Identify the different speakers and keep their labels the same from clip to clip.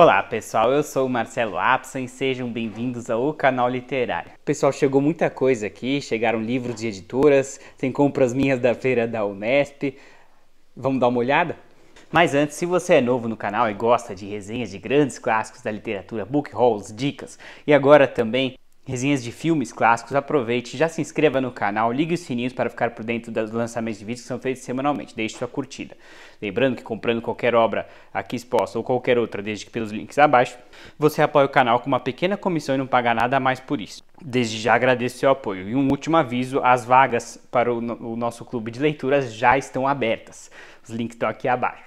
Speaker 1: Olá pessoal, eu sou o Marcelo Apsen, sejam bem-vindos ao canal Literário. Pessoal, chegou muita coisa aqui, chegaram livros de editoras, tem compras minhas da feira da Unesp. Vamos dar uma olhada? Mas antes, se você é novo no canal e gosta de resenhas de grandes clássicos da literatura, book hauls, dicas e agora também resenhas de filmes clássicos, aproveite, já se inscreva no canal, ligue os sininhos para ficar por dentro dos lançamentos de vídeos que são feitos semanalmente, deixe sua curtida. Lembrando que comprando qualquer obra aqui exposta ou qualquer outra, desde que pelos links abaixo, você apoia o canal com uma pequena comissão e não paga nada a mais por isso. Desde já agradeço seu apoio. E um último aviso, as vagas para o, o nosso clube de leituras já estão abertas. Os links estão aqui abaixo.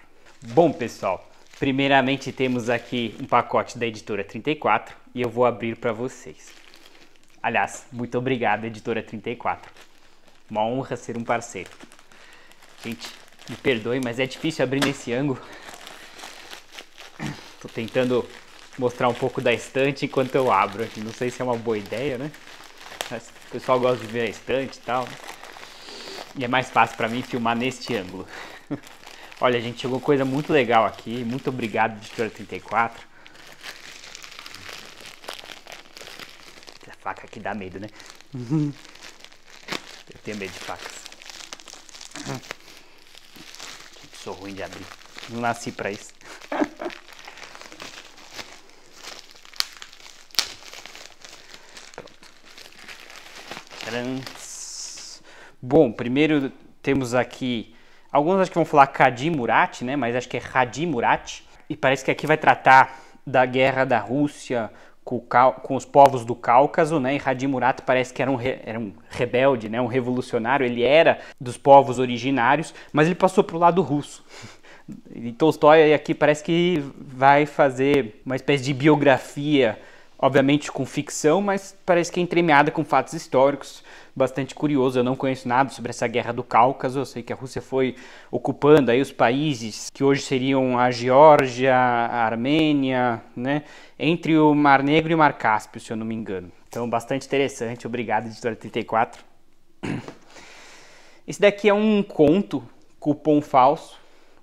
Speaker 1: Bom, pessoal, primeiramente temos aqui um pacote da editora 34 e eu vou abrir para vocês. Aliás, muito obrigado, Editora 34. Uma honra ser um parceiro. Gente, me perdoe, mas é difícil abrir nesse ângulo. Tô tentando mostrar um pouco da estante enquanto eu abro aqui. Não sei se é uma boa ideia, né? Mas o pessoal gosta de ver a estante e tal. E é mais fácil para mim filmar neste ângulo. Olha, gente, chegou coisa muito legal aqui. Muito obrigado, Editora 34. Faca que dá medo, né? Uhum. Eu tenho medo de facas. Sou ruim de abrir. Não nasci pra isso. Trans. Bom, primeiro temos aqui. Alguns acho que vão falar Kadi Murat, né? Mas acho que é Hadi Murat. E parece que aqui vai tratar da guerra da Rússia com, com, os povos do Cáucaso, né? E Hadi Murat parece que era um, re, era um rebelde, né? Um revolucionário, ele era dos povos originários, mas ele passou para o lado russo. E Tolstói aqui parece que vai fazer uma espécie de biografia, obviamente com ficção, mas parece que é entremeada com fatos históricos bastante curioso. Eu não conheço nada sobre essa guerra do Cáucaso. Eu sei que a Rússia foi ocupando aí os países que hoje seriam a Geórgia, a Armênia, né? Entre o Mar Negro e o Mar Cáspio, se eu não me engano. Então, bastante interessante. Obrigado, Editora 34. Esse daqui é um conto, cupom falso,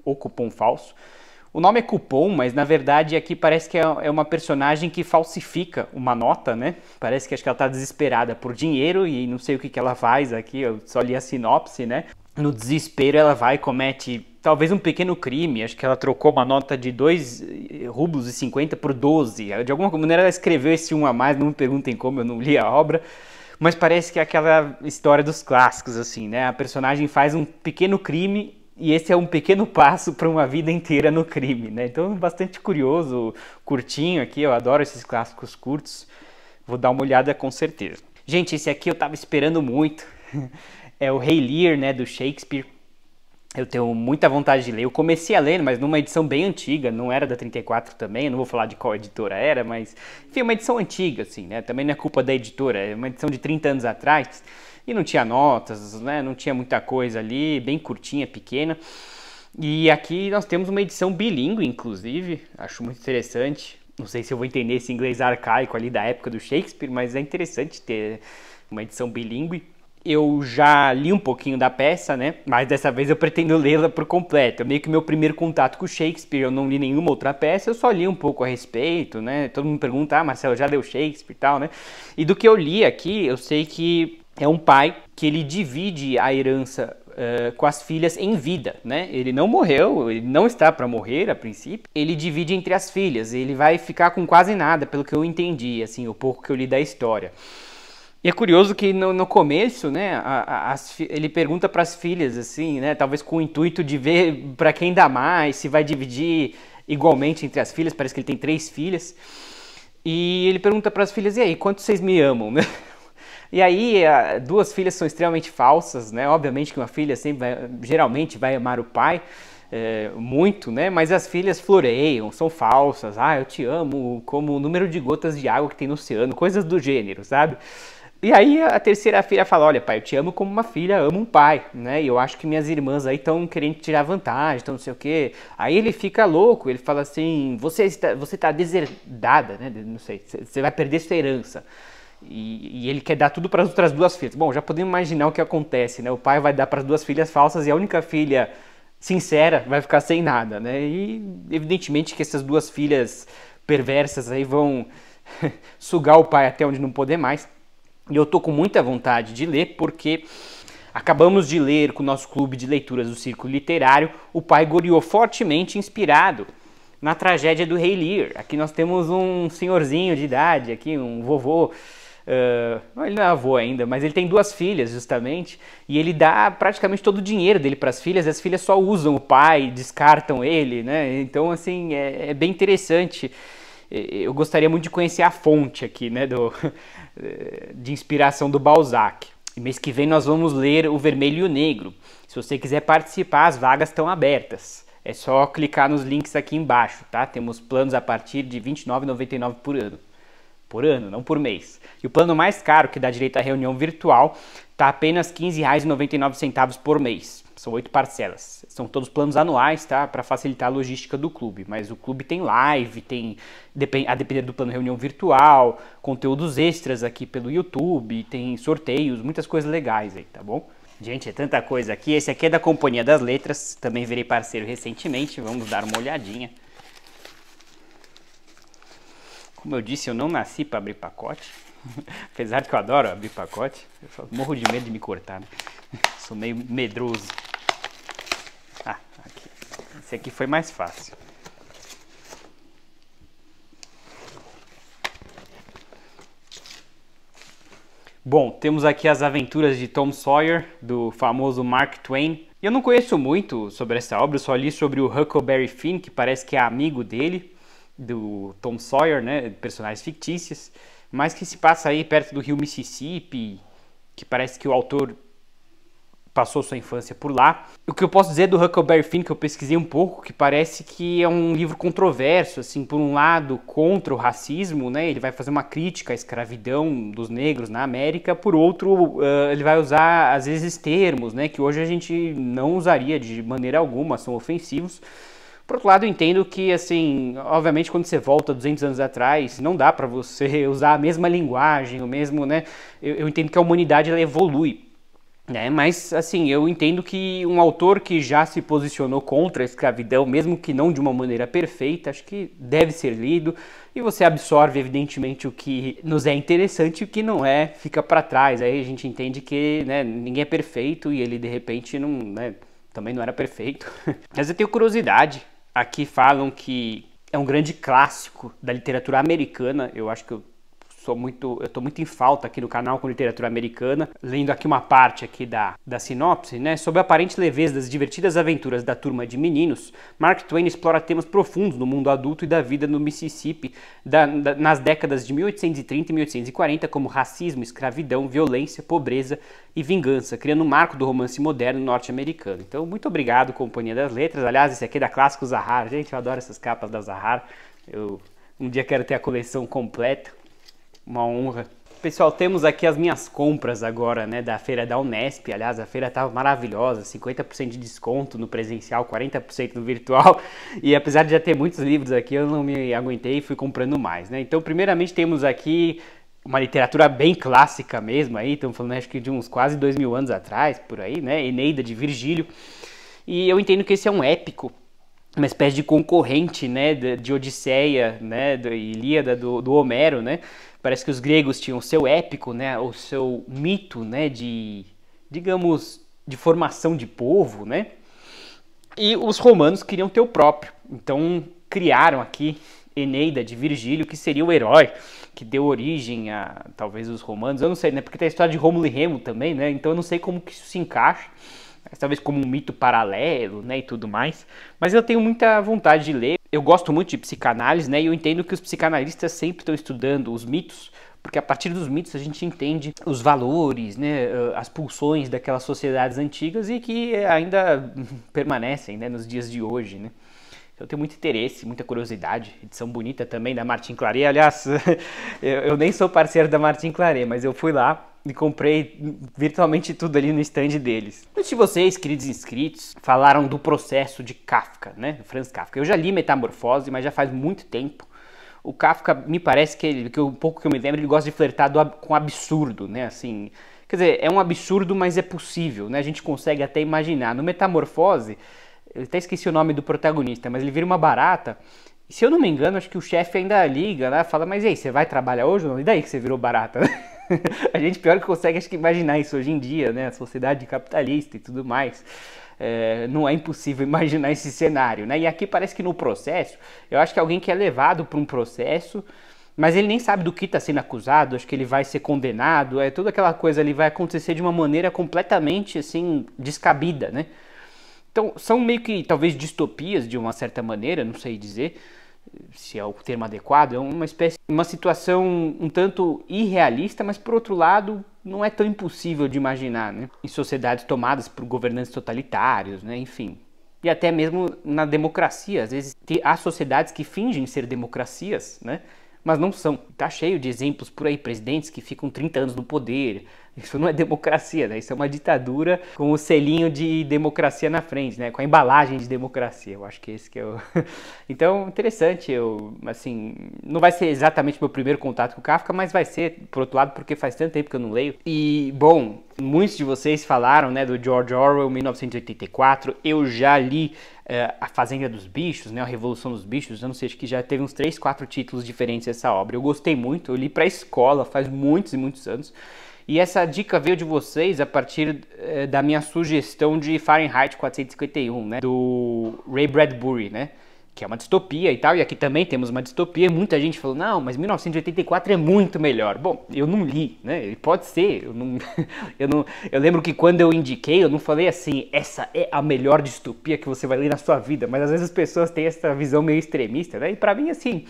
Speaker 1: ou cupom falso, o nome é cupom, mas na verdade aqui parece que é, é uma personagem que falsifica uma nota, né? Parece que acho que ela está desesperada por dinheiro e não sei o que, que ela faz aqui, eu só li a sinopse, né? No desespero ela vai e comete talvez um pequeno crime, acho que ela trocou uma nota de 2 eh, rublos e 50 por 12. De alguma maneira ela escreveu esse um a mais, não me perguntem como, eu não li a obra mas parece que é aquela história dos clássicos, assim, né? A personagem faz um pequeno crime e esse é um pequeno passo para uma vida inteira no crime, né? Então, bastante curioso, curtinho aqui, eu adoro esses clássicos curtos. Vou dar uma olhada com certeza. Gente, esse aqui eu estava esperando muito. É o Rei Lear, né, do Shakespeare. Eu tenho muita vontade de ler. Eu comecei a ler, mas numa edição bem antiga, não era da 34 também, eu não vou falar de qual editora era, mas enfim, é uma edição antiga assim, né? Também não é culpa da editora, é uma edição de 30 anos atrás e não tinha notas, né? não tinha muita coisa ali, bem curtinha, pequena. E aqui nós temos uma edição bilíngue, inclusive, acho muito interessante. Não sei se eu vou entender esse inglês arcaico ali da época do Shakespeare, mas é interessante ter uma edição bilíngue. Eu já li um pouquinho da peça, né? Mas dessa vez eu pretendo lê-la por completo. É meio que meu primeiro contato com Shakespeare, eu não li nenhuma outra peça, eu só li um pouco a respeito, né? Todo mundo pergunta, ah, Marcelo, já leu Shakespeare e tal, né? E do que eu li aqui, eu sei que é um pai que ele divide a herança uh, com as filhas em vida, né? Ele não morreu, ele não está para morrer a princípio. Ele divide entre as filhas, ele vai ficar com quase nada, pelo que eu entendi, assim, o pouco que eu li da história. E é curioso que no, no começo, né, a, a, as, ele pergunta para as filhas, assim, né, talvez com o intuito de ver para quem dá mais, se vai dividir igualmente entre as filhas. Parece que ele tem três filhas. E ele pergunta para as filhas: e aí, quanto vocês me amam? né? E aí, duas filhas são extremamente falsas, né? Obviamente que uma filha sempre vai, geralmente vai amar o pai, é, muito, né? Mas as filhas floreiam, são falsas. Ah, eu te amo, como o número de gotas de água que tem no oceano, coisas do gênero, sabe? E aí a terceira filha fala: Olha, pai, eu te amo como uma filha amo um pai, né? E eu acho que minhas irmãs aí estão querendo tirar vantagem, estão não sei o quê. Aí ele fica louco, ele fala assim: Você está, você está deserdada, né? Não sei, você vai perder sua herança. E, e ele quer dar tudo para as outras duas filhas. Bom, já podemos imaginar o que acontece, né? O pai vai dar para as duas filhas falsas e a única filha sincera vai ficar sem nada, né? E evidentemente que essas duas filhas perversas aí vão sugar o pai até onde não poder mais. E eu tô com muita vontade de ler porque acabamos de ler com o nosso clube de leituras do Círculo Literário, o pai Goriot fortemente inspirado na tragédia do Rei Lear. Aqui nós temos um senhorzinho de idade, aqui um vovô Uh, ele não é avô ainda, mas ele tem duas filhas, justamente, e ele dá praticamente todo o dinheiro dele para as filhas, e as filhas só usam o pai, descartam ele, né? Então, assim, é, é bem interessante. Eu gostaria muito de conhecer a fonte aqui, né, do, de inspiração do Balzac. E mês que vem nós vamos ler O Vermelho e o Negro. Se você quiser participar, as vagas estão abertas. É só clicar nos links aqui embaixo, tá? Temos planos a partir de R$ 29,99 por ano por ano, não por mês. E o plano mais caro, que dá direito à reunião virtual, está apenas R$ 15,99 por mês. São oito parcelas. São todos planos anuais, tá? Para facilitar a logística do clube. Mas o clube tem live, tem, a depender do plano reunião virtual, conteúdos extras aqui pelo YouTube, tem sorteios, muitas coisas legais aí, tá bom? Gente, é tanta coisa aqui. Esse aqui é da Companhia das Letras, também virei parceiro recentemente. Vamos dar uma olhadinha. Como eu disse, eu não nasci para abrir pacote. Apesar de que eu adoro abrir pacote, eu só morro de medo de me cortar. Né? Sou meio medroso. Ah, aqui. Esse aqui foi mais fácil. Bom, temos aqui as aventuras de Tom Sawyer, do famoso Mark Twain. Eu não conheço muito sobre essa obra, só li sobre o Huckleberry Finn, que parece que é amigo dele do Tom Sawyer, né? Personagens fictícios, mas que se passa aí perto do rio Mississippi, que parece que o autor passou sua infância por lá. O que eu posso dizer do Huckleberry Finn, que eu pesquisei um pouco, que parece que é um livro controverso, assim, por um lado contra o racismo, né, ele vai fazer uma crítica à escravidão dos negros na América, por outro, uh, ele vai usar, às vezes, termos, né, que hoje a gente não usaria de maneira alguma, são ofensivos, por outro lado, eu entendo que, assim, obviamente, quando você volta 200 anos atrás, não dá para você usar a mesma linguagem, o mesmo, né? Eu, eu entendo que a humanidade ela evolui. Né? Mas, assim, eu entendo que um autor que já se posicionou contra a escravidão, mesmo que não de uma maneira perfeita, acho que deve ser lido. E você absorve, evidentemente, o que nos é interessante e o que não é fica para trás. Aí a gente entende que né, ninguém é perfeito e ele, de repente, não, né, também não era perfeito. Mas eu tenho curiosidade aqui falam que é um grande clássico da literatura americana. Eu acho que eu sou muito, eu estou muito em falta aqui no canal com literatura americana, lendo aqui uma parte aqui da, da sinopse, né? Sobre a aparente leveza das divertidas aventuras da turma de meninos, Mark Twain explora temas profundos no mundo adulto e da vida no Mississippi da, da, nas décadas de 1830 e 1840, como racismo, escravidão, violência, pobreza e vingança, criando um marco do romance moderno norte-americano. Então, muito obrigado, Companhia das Letras. Aliás, esse aqui é da Clássico Zahar. Gente, eu adoro essas capas da Zahar. Eu um dia quero ter a coleção completa uma honra. Pessoal, temos aqui as minhas compras agora, né, da feira da Unesp. Aliás, a feira estava maravilhosa, 50% de desconto no presencial, 40% no virtual. E apesar de já ter muitos livros aqui, eu não me aguentei e fui comprando mais, né? Então, primeiramente temos aqui uma literatura bem clássica mesmo aí, estamos falando acho que de uns quase dois mil anos atrás, por aí, né? Eneida de Virgílio. E eu entendo que esse é um épico uma espécie de concorrente né, de Odisseia né, da Ilíada do, do Homero, né, Parece que os gregos tinham o seu épico, né, o seu mito, né, de digamos de formação de povo, né? E os romanos queriam ter o próprio. Então criaram aqui Eneida de Virgílio, que seria o herói que deu origem a talvez os romanos. Eu não sei, né? Porque tem a história de Rômulo e Remo também, né? Então eu não sei como que isso se encaixa, talvez como um mito paralelo, né, e tudo mais. Mas eu tenho muita vontade de ler eu gosto muito de psicanálise, né? E eu entendo que os psicanalistas sempre estão estudando os mitos, porque a partir dos mitos a gente entende os valores, né, eh, as pulsões daquelas sociedades antigas e que ainda permanecem, né, nos dias de hoje, né? Então, eu tenho muito interesse, muita curiosidade. Edição bonita também da Martin Claret. Aliás, eu nem sou parceiro da Martin Claret, mas eu fui lá e comprei virtualmente tudo ali no stand deles. Muitos de vocês, queridos inscritos, falaram do processo de Kafka, né? Franz Kafka. Eu já li Metamorfose, mas já faz muito tempo. O Kafka, me parece que, ele, que pouco que eu me lembro, ele gosta de flertar do, com absurdo, né? Assim, quer dizer, é um absurdo, mas é possível, né? A gente consegue até imaginar. No Metamorfose, eu até esqueci o nome do protagonista, mas ele vira uma barata se eu não me engano, acho que o chefe ainda liga, né? Fala, mas e aí, você vai trabalhar hoje não? E daí que você virou barata? Né? a gente pior que consegue acho que imaginar isso hoje em dia, né? A sociedade capitalista e tudo mais. É, não é impossível imaginar esse cenário, né? E aqui parece que no processo, eu acho que alguém que é levado para um processo, mas ele nem sabe do que está sendo acusado, acho que ele vai ser condenado, é toda aquela coisa ali vai acontecer de uma maneira completamente assim descabida, né? Então são meio que talvez distopias de uma certa maneira, não sei dizer, se é o termo adequado, é uma espécie, uma situação um tanto irrealista, mas por outro lado não é tão impossível de imaginar, né? Em sociedades tomadas por governantes totalitários, né? Enfim, e até mesmo na democracia, às vezes há sociedades que fingem ser democracias, né? mas não são. Tá cheio de exemplos por aí, presidentes que ficam 30 anos no poder. Isso não é democracia, né? Isso é uma ditadura com o selinho de democracia na frente, né? Com a embalagem de democracia. Eu acho que esse que é o... então, interessante. Eu, assim, não vai ser exatamente meu primeiro contato com o Kafka, mas vai ser, por outro lado, porque faz tanto tempo que eu não leio. E, bom, muitos de vocês falaram, né, do George Orwell, 1984. Eu já li é, A Fazenda dos Bichos, né, A Revolução dos Bichos, eu não sei, acho que já teve uns 3, 4 títulos diferentes essa obra. Eu gostei muito, eu li para escola faz muitos e muitos anos. E essa dica veio de vocês a partir é, da minha sugestão de Fahrenheit 451, né, do Ray Bradbury, né? que é uma distopia e tal, e aqui também temos uma distopia, muita gente falou, não, mas 1984 é muito melhor. Bom, eu não li, né? Pode ser, eu não, eu não. Eu lembro que quando eu indiquei, eu não falei assim, essa é a melhor distopia que você vai ler na sua vida, mas às vezes as pessoas têm essa visão meio extremista, né? E para mim, assim,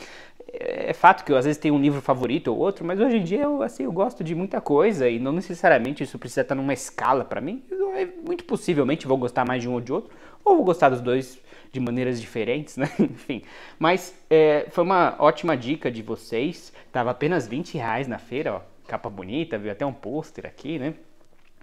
Speaker 1: é, é fato que eu às vezes tenho um livro favorito ou outro, mas hoje em dia eu, assim, eu gosto de muita coisa e não necessariamente isso precisa estar numa escala para mim. Eu, é, muito possivelmente vou gostar mais de um ou de outro, ou vou gostar dos dois de maneiras diferentes, né? Enfim. Mas é, foi uma ótima dica de vocês. Tava apenas 20 reais na feira, ó. Capa bonita, viu até um pôster aqui, né?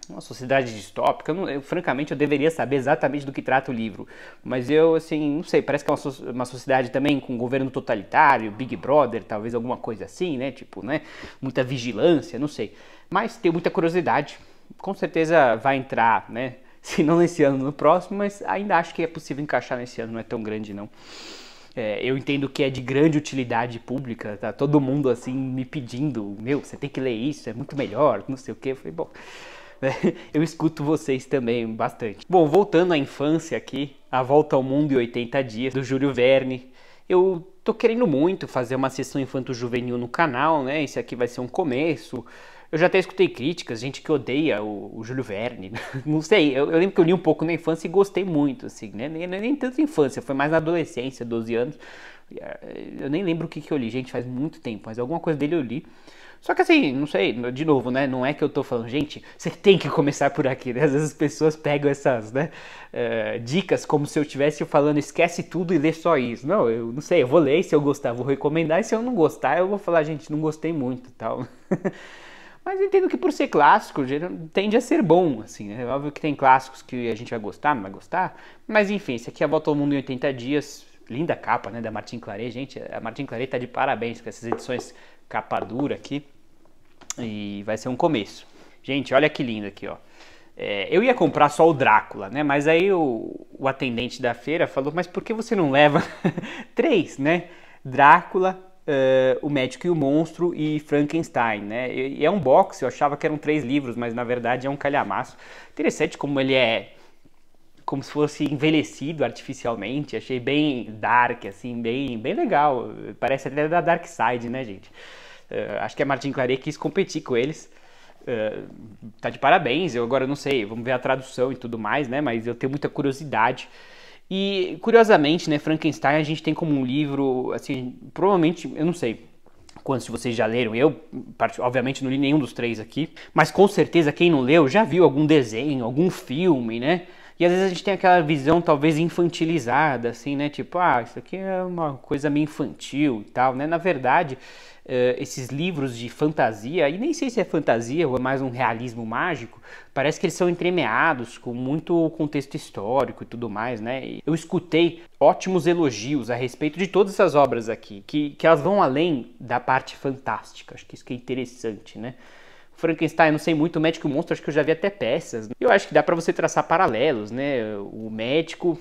Speaker 1: Uma sociedade distópica. Eu, eu, francamente, eu deveria saber exatamente do que trata o livro. Mas eu, assim, não sei. Parece que é uma, uma sociedade também com governo totalitário, Big Brother, talvez alguma coisa assim, né? Tipo, né? Muita vigilância, não sei. Mas tenho muita curiosidade. Com certeza vai entrar, né? se não nesse ano, no próximo, mas ainda acho que é possível encaixar nesse ano, não é tão grande não. É, eu entendo que é de grande utilidade pública, tá todo mundo assim me pedindo, meu, você tem que ler isso, é muito melhor, não sei o que. foi bom, eu escuto vocês também bastante. Bom, voltando à infância aqui, A Volta ao Mundo em 80 Dias, do Júlio Verne. Eu tô querendo muito fazer uma sessão infanto-juvenil no canal, né? Esse aqui vai ser um começo. Eu já até escutei críticas, gente que odeia o, o Júlio Verne. Não sei, eu, eu, lembro que eu li um pouco na infância e gostei muito, assim, né? Nem, nem tanto infância, foi mais na adolescência, 12 anos. Ah, eu nem lembro o que, que eu li, gente, faz muito tempo, mas alguma coisa dele eu li. Só que assim, não sei, de novo, né? Não é que eu tô falando, gente, você tem que começar por aqui, né? Às vezes as pessoas pegam essas, né? Uh, dicas como se eu estivesse falando, esquece tudo e lê só isso. Não, eu não sei, eu vou ler, se eu gostar, vou recomendar, e se eu não gostar, eu vou falar, gente, não gostei muito tal. Mas entendo que por ser clássico, tende a ser bom, assim, né? É óbvio que tem clássicos que a gente vai gostar, não vai gostar. Mas enfim, esse aqui é a Volta ao Mundo em 80 Dias. Linda capa, né, da Martin Claret. Gente, a Martin Claret tá de parabéns com essas edições capa dura aqui. E vai ser um começo. Gente, olha que lindo aqui, ó. É, eu ia comprar só o Drácula, né? Mas aí o, o atendente da feira falou, mas por que você não leva três, né? Drácula, Uh, o Médico e o Monstro e Frankenstein, né? E, e é um box, eu achava que eram três livros, mas na verdade é um calhamaço. Interessante como ele é como se fosse envelhecido artificialmente, achei bem dark, assim, bem, bem legal. Parece até da Dark Side, né, gente? Uh, acho que a Martin Claret quis competir com eles. Uh, tá de parabéns, eu agora não sei, vamos ver a tradução e tudo mais, né? Mas eu tenho muita curiosidade e curiosamente, né, Frankenstein a gente tem como um livro, assim, provavelmente, eu não sei, quantos de vocês já leram. Eu, obviamente, não li nenhum dos três aqui, mas com certeza quem não leu já viu algum desenho, algum filme, né? E às vezes a gente tem aquela visão talvez infantilizada, assim, né? Tipo, ah, isso aqui é uma coisa meio infantil e tal, né? Na verdade, Uh, esses livros de fantasia, e nem sei se é fantasia ou é mais um realismo mágico, parece que eles são entremeados com muito contexto histórico e tudo mais, né? E eu escutei ótimos elogios a respeito de todas essas obras aqui, que, que elas vão além da parte fantástica, acho que isso que é interessante, né? Frankenstein, não sei muito, o médico e o monstro, acho que eu já vi até peças. Né? Eu acho que dá para você traçar paralelos, né? O médico,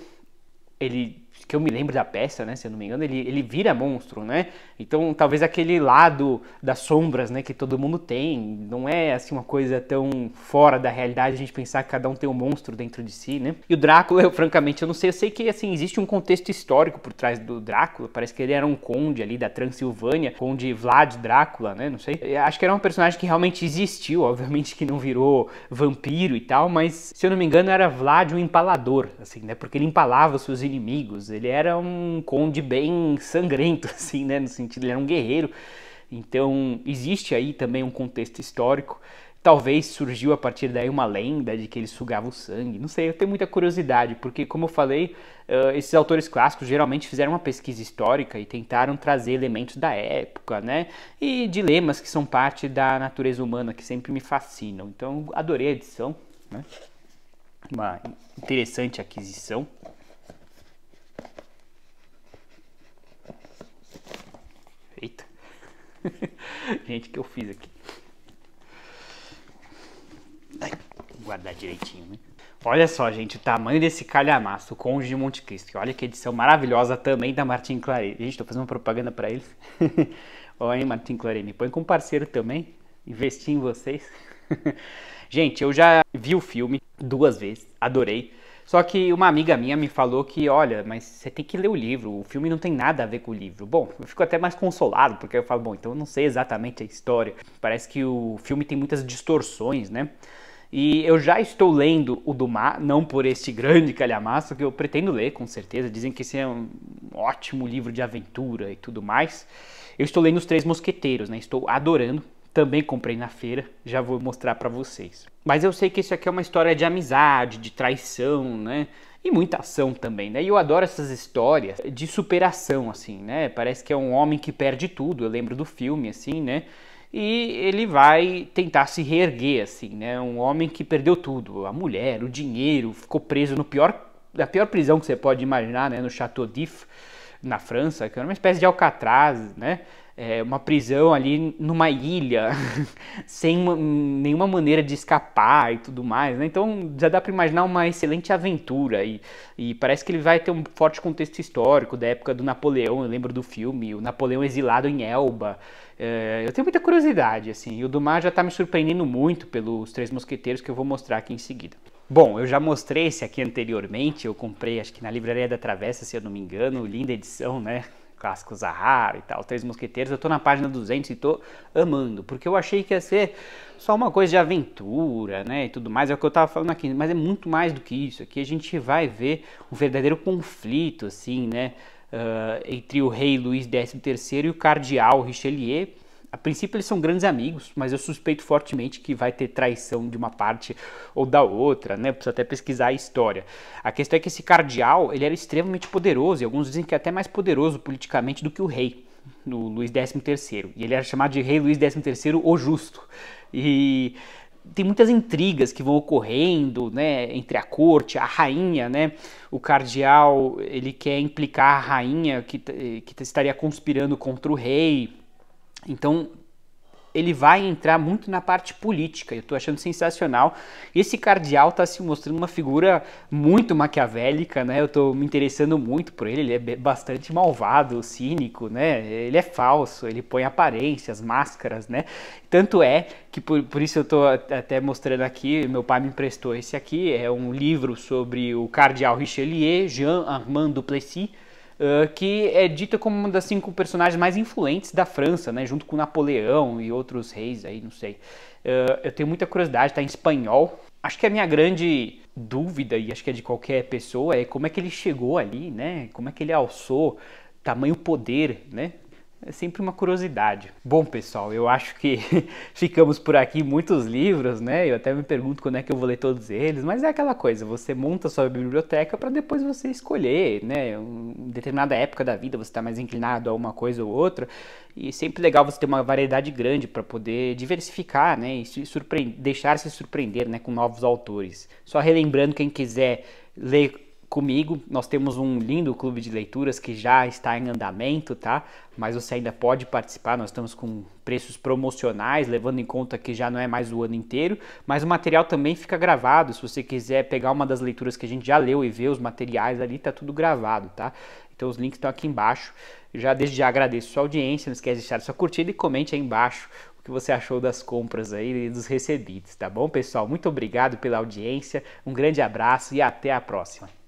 Speaker 1: ele que eu me lembro da peça, né, se eu não me engano, ele, ele vira monstro, né? Então talvez aquele lado das sombras, né, que todo mundo tem, não é assim uma coisa tão fora da realidade a gente pensar que cada um tem um monstro dentro de si, né? E o Drácula, eu francamente eu não sei, eu sei que assim existe um contexto histórico por trás do Drácula, parece que ele era um conde ali da Transilvânia, conde Vlad Drácula, né? Não sei. Eu acho que era um personagem que realmente existiu, obviamente que não virou vampiro e tal, mas se eu não me engano era Vlad o empalador, assim, né? Porque ele empalava seus inimigos ele era um conde bem sangrento, assim, né? No sentido, ele era um guerreiro. Então, existe aí também um contexto histórico. Talvez surgiu a partir daí uma lenda de que ele sugava o sangue. Não sei, eu tenho muita curiosidade, porque, como eu falei, uh, esses autores clássicos geralmente fizeram uma pesquisa histórica e tentaram trazer elementos da época, né? E dilemas que são parte da natureza humana, que sempre me fascinam. Então, adorei a edição, né? Uma interessante aquisição. Eita! Gente, o que eu fiz aqui? Ai, guardar direitinho, né? Olha só, gente, o tamanho desse calhamaço, o Conde de Monte Cristo. Olha que edição maravilhosa também da Martin Claret. Gente, tô fazendo uma propaganda para eles. Olha, aí, Martin Claret, me põe com parceiro também. Investi em vocês. Gente, eu já vi o filme duas vezes, adorei. Só que uma amiga minha me falou que, olha, mas você tem que ler o livro, o filme não tem nada a ver com o livro. Bom, eu fico até mais consolado, porque eu falo, bom, então eu não sei exatamente a história. Parece que o filme tem muitas distorções, né? E eu já estou lendo o do não por este grande calhamaço, que eu pretendo ler, com certeza. Dizem que esse é um ótimo livro de aventura e tudo mais. Eu estou lendo Os Três Mosqueteiros, né? Estou adorando. Também comprei na feira, já vou mostrar para vocês. Mas eu sei que isso aqui é uma história de amizade, de traição, né? E muita ação também, né? E eu adoro essas histórias de superação, assim, né? Parece que é um homem que perde tudo. Eu lembro do filme, assim, né? e ele vai tentar se reerguer assim, né? Um homem que perdeu tudo, a mulher, o dinheiro, ficou preso no pior na pior prisão que você pode imaginar, né, no Chateau d'If, na França, que era uma espécie de Alcatraz, né? é, uma prisão ali numa ilha, sem uma, nenhuma maneira de escapar e tudo mais. Né? Então já dá para imaginar uma excelente aventura. E, e, parece que ele vai ter um forte contexto histórico da época do Napoleão. Eu lembro do filme, o Napoleão exilado em Elba. É, eu tenho muita curiosidade, assim. E o Dumas já está me surpreendendo muito pelos Três Mosqueteiros que eu vou mostrar aqui em seguida. Bom, eu já mostrei esse aqui anteriormente, eu comprei acho que na Livraria da Travessa, se eu não me engano, linda edição, né? a Zahara e tal, Três Mosqueteiros, eu tô na página 200 e tô amando, porque eu achei que ia ser só uma coisa de aventura, né, e tudo mais, é o que eu tava falando aqui, mas é muito mais do que isso, aqui é a gente vai ver um verdadeiro conflito, assim, né, uh, entre o rei Luís XIII e o cardeal Richelieu, a princípio eles são grandes amigos, mas eu suspeito fortemente que vai ter traição de uma parte ou da outra, né? Preciso até pesquisar a história. A questão é que esse cardeal, ele era extremamente poderoso, e alguns dizem que é até mais poderoso politicamente do que o rei, o Luís XIII. E ele era chamado de rei Luís XIII o Justo. E tem muitas intrigas que vão ocorrendo, né, entre a corte, a rainha, né, o cardeal, ele quer implicar a rainha que, eh, que estaria conspirando contra o rei, então, ele vai entrar muito na parte política. Eu estou achando sensacional. Esse cardeal está se mostrando uma figura muito maquiavélica, né? Eu estou me interessando muito por ele. Ele é bastante malvado, cínico, né? Ele é falso, ele põe aparências, máscaras, né? Tanto é que por, por isso eu estou até mostrando aqui. Meu pai me emprestou esse aqui. É um livro sobre o cardeal Richelieu, Jean Armand Duplessis ah, que é dita como uma das cinco personagens mais influentes da França, né, junto com Napoleão e outros reis aí, não sei. Uh, eu tenho muita curiosidade, está em espanhol. Acho que a minha grande dúvida, e acho que é de qualquer pessoa, é como é que ele chegou ali, né? Como é que ele alçou tamanho poder, né? é sempre uma curiosidade. Bom, pessoal, eu acho que ficamos por aqui muitos livros, né? Eu até me pergunto quando é que eu vou ler todos eles, mas é aquela coisa, você monta sua biblioteca para depois você escolher, né? Em determinada época da vida você está mais inclinado a uma coisa ou outra, e é sempre legal você ter uma variedade grande para poder diversificar, né? E se deixar se surpreender, né, com novos autores. Só relembrando quem quiser ler comigo. Nós temos um lindo clube de leituras que já está em andamento, tá? Mas você ainda pode participar. Nós estamos com preços promocionais, levando em conta que já não é mais o ano inteiro, mas o material também fica gravado. Se você quiser pegar uma das leituras que a gente já leu e ver os materiais ali, tá tudo gravado, tá? Então os links estão aqui embaixo. já desde já agradeço sua audiência, não esquece de deixar sua curtida e comente aí embaixo o que você achou das compras aí e dos recebidos, tá bom, pessoal? Muito obrigado pela audiência, um grande abraço e até a próxima.